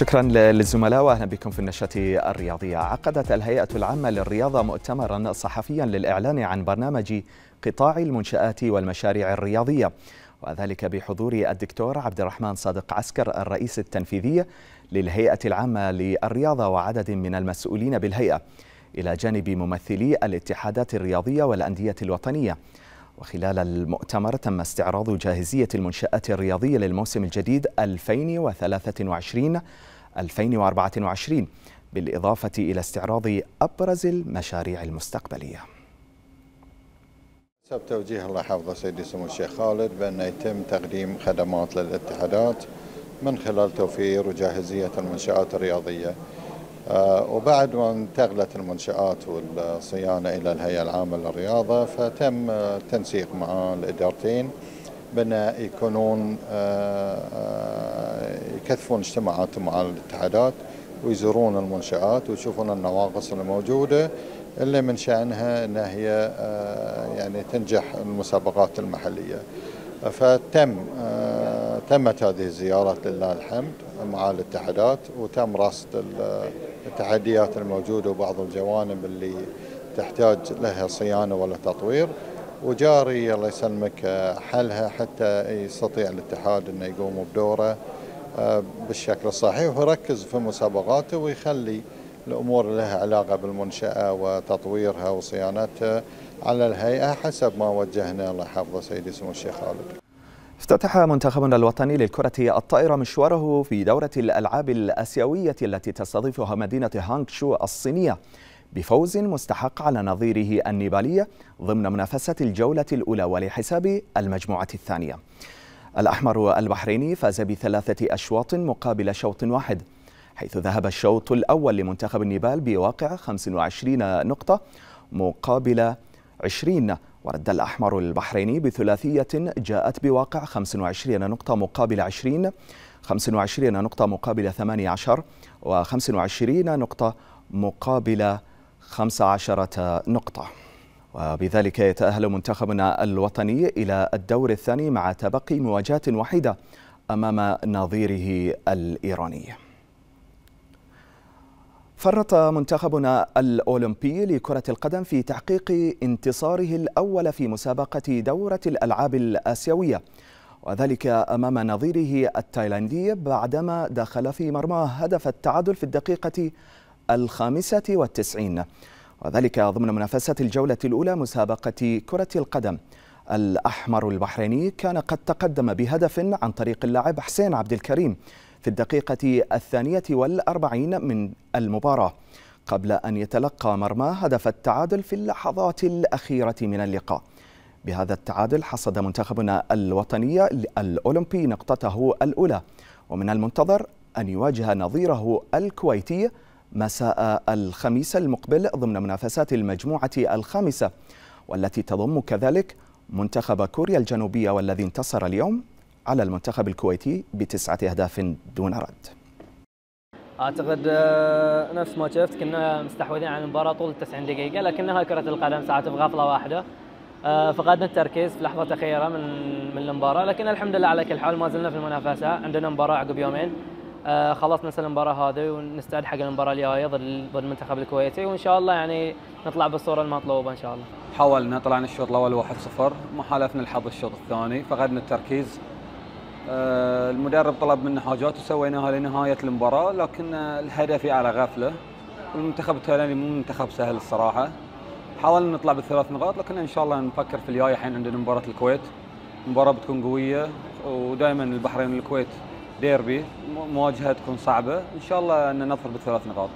شكرا للزملاء واهلا بكم في النشاه الرياضيه. عقدت الهيئه العامه للرياضه مؤتمرا صحفيا للاعلان عن برنامج قطاع المنشات والمشاريع الرياضيه وذلك بحضور الدكتور عبد الرحمن صادق عسكر الرئيس التنفيذي للهيئه العامه للرياضه وعدد من المسؤولين بالهيئه الى جانب ممثلي الاتحادات الرياضيه والانديه الوطنيه. وخلال المؤتمر تم استعراض جاهزية المنشآت الرياضية للموسم الجديد 2023 2024 بالإضافة إلى استعراض أبرز المشاريع المستقبلية حسب توجيه الله يحفظه سيدي سمو الشيخ خالد بأن يتم تقديم خدمات للاتحادات من خلال توفير وجاهزية المنشآت الرياضية آه، وبعد ما انتقلت المنشآت والصيانة إلى الهيئة العامة للرياضة فتم التنسيق مع الإدارتين بأن يكونون آه، آه، يكثفون اجتماعاتهم مع الاتحادات ويزورون المنشآت ويشوفون النواقص الموجودة اللي من شأنها أنها هي آه، يعني تنجح المسابقات المحلية فتم آه، تمت هذه الزيارات لله الحمد مع الاتحادات وتم رصد آه، التحديات الموجودة وبعض الجوانب اللي تحتاج لها صيانة ولا تطوير وجاري الله يسلمك حلها حتى يستطيع الاتحاد انه يقوم بدوره بالشكل الصحيح ويركز في مسابقاته ويخلي الأمور اللي لها علاقة بالمنشأة وتطويرها وصيانتها على الهيئة حسب ما وجهنا الله يحفظه سيدي سمو الشيخ خالد افتتح منتخبنا الوطني للكرة الطائرة مشواره في دورة الألعاب الآسيوية التي تستضيفها مدينة هانكشو الصينية بفوز مستحق على نظيره النيبالية ضمن منافسة الجولة الأولى ولحساب المجموعة الثانية الأحمر البحريني فاز بثلاثة أشواط مقابل شوط واحد حيث ذهب الشوط الأول لمنتخب النيبال بواقع 25 نقطة مقابل 20 ورد الأحمر البحريني بثلاثية جاءت بواقع 25 نقطة مقابل 20 25 نقطة مقابل 18 و 25 نقطة مقابل 15 نقطة وبذلك يتأهل منتخبنا الوطني إلى الدور الثاني مع تبقي مواجهة وحيدة أمام نظيره الإيراني فرط منتخبنا الأولمبي لكرة القدم في تحقيق انتصاره الأول في مسابقة دورة الألعاب الآسيوية وذلك أمام نظيره التايلاندي بعدما دخل في مرماه هدف التعادل في الدقيقة الخامسة والتسعين وذلك ضمن منافسة الجولة الأولى مسابقة كرة القدم الأحمر البحريني كان قد تقدم بهدف عن طريق اللاعب حسين عبد الكريم في الدقيقة الثانية والأربعين من المباراة قبل أن يتلقى مرماه هدف التعادل في اللحظات الأخيرة من اللقاء بهذا التعادل حصد منتخبنا الوطني الأولمبي نقطته الأولى ومن المنتظر أن يواجه نظيره الكويتي مساء الخميس المقبل ضمن منافسات المجموعة الخامسة والتي تضم كذلك منتخب كوريا الجنوبية والذي انتصر اليوم على المنتخب الكويتي بتسعة أهداف دون رد اعتقد آه، نفس ما شفت كنا مستحوذين على المباراه طول 90 دقيقه لكنها كره القدم ساعات بغفله واحده آه، فقدنا التركيز في لحظه اخيره من من المباراه لكن الحمد لله على كل حال ما زلنا في المنافسه عندنا مباراه عقب يومين آه، خلصنا مثلا المباراه هذه ونستعد حق المباراه الجايه ضد ضد المنتخب الكويتي وان شاء الله يعني نطلع بالصوره المطلوبه ان شاء الله. حاولنا طلعنا الشوط الاول 1-0 ما حالفنا الحظ الشوط الثاني فقدنا التركيز. آه، المدرب طلب منا حاجات وسويناها لنهايه المباراه لكن الهدف على غفله. المنتخب التايلاندي مو منتخب سهل الصراحه. حاولنا نطلع بالثلاث نقاط لكن ان شاء الله نفكر في الجاي الحين عندنا مباراه الكويت. مباراه بتكون قويه ودائما البحرين والكويت ديربي مواجهه تكون صعبه ان شاء الله ان نظفر بالثلاث نقاط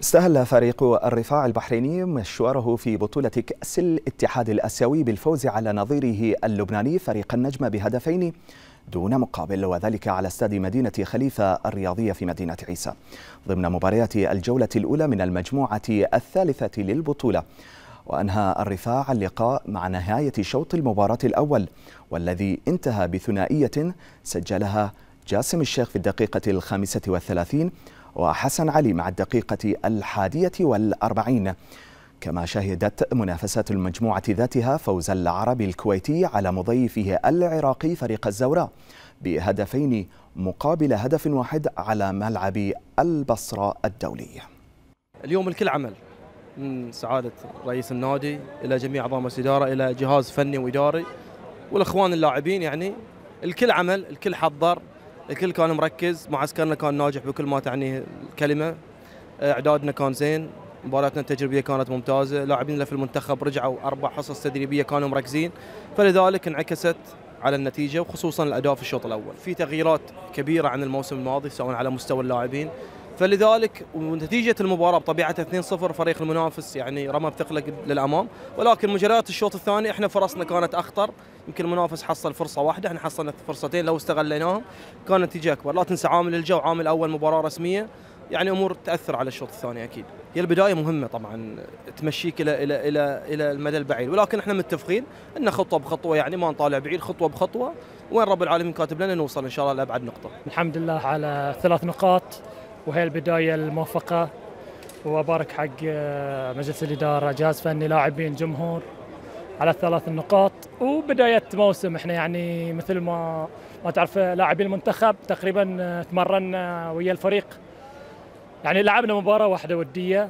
استهل فريق الرفاع البحريني مشواره في بطولة كأس الاتحاد الآسيوي بالفوز على نظيره اللبناني فريق النجم بهدفين دون مقابل وذلك على استاد مدينة خليفة الرياضية في مدينة عيسى ضمن مباريات الجولة الأولى من المجموعة الثالثة للبطولة وأنهى الرفاع اللقاء مع نهاية شوط المباراة الأول والذي انتهى بثنائية سجلها جاسم الشيخ في الدقيقة الخامسة والثلاثين وحسن علي مع الدقيقة الحادية والأربعين كما شهدت منافسة المجموعة ذاتها فوز العربي الكويتي على مضيفه العراقي فريق الزوراء بهدفين مقابل هدف واحد على ملعب البصرة الدولي اليوم الكل عمل من سعادة رئيس النادي إلى جميع أعضاء مجلس الإدارة إلى جهاز فني وإداري والإخوان اللاعبين يعني الكل عمل الكل حضر الكل كان مركز معسكرنا كان ناجح بكل ما تعنيه الكلمه آه، اعدادنا كان زين مباراتنا التجريبيه كانت ممتازه لاعبين في المنتخب رجعوا اربع حصص تدريبيه كانوا مركزين فلذلك انعكست على النتيجه وخصوصا الاداء في الشوط الاول في تغييرات كبيره عن الموسم الماضي سواء على مستوى اللاعبين فلذلك ونتيجه المباراه بطبيعتها 2-0 فريق المنافس يعني رمى بثقله للامام ولكن مجريات الشوط الثاني احنا فرصنا كانت اخطر يمكن المنافس حصل فرصه واحده احنا حصلنا فرصتين لو استغليناهم كان نتيجه اكبر لا تنسى عامل الجو عامل اول مباراه رسميه يعني امور تاثر على الشوط الثاني اكيد هي البدايه مهمه طبعا تمشيك الى الى الى الى المدى البعيد ولكن احنا متفقين ان خطوه بخطوه يعني ما نطالع بعيد خطوه بخطوه وين رب العالمين كاتب لنا نوصل ان شاء الله لابعد نقطه الحمد لله على ثلاث نقاط وهي البدايه الموفقه وابارك حق آه، مجلس الاداره جهاز فني لاعبين جمهور على الثلاث النقاط وبدايه موسم احنا يعني مثل ما ما تعرف لاعبي المنتخب تقريبا آه، تمرنا ويا الفريق يعني لعبنا مباراه واحده وديه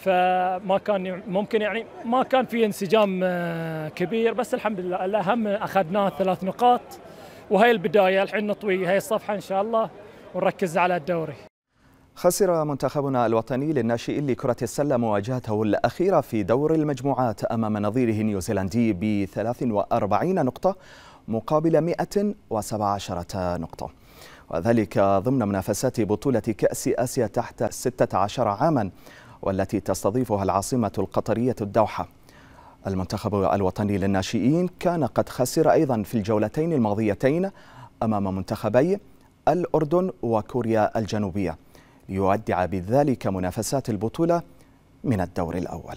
فما كان ممكن يعني ما كان في انسجام آه، كبير بس الحمد لله الاهم اخذناه ثلاث نقاط وهي البدايه الحين نطوي هاي الصفحه ان شاء الله ونركز على الدوري خسر منتخبنا الوطني للناشئين لكرة السلة مواجهته الأخيرة في دور المجموعات أمام نظيره النيوزيلندي ب 43 نقطة مقابل 117 نقطة وذلك ضمن منافسات بطولة كأس آسيا تحت 16 عاما والتي تستضيفها العاصمة القطرية الدوحة المنتخب الوطني للناشئين كان قد خسر أيضا في الجولتين الماضيتين أمام منتخبي الأردن وكوريا الجنوبية ليودع بذلك منافسات البطولة من الدور الأول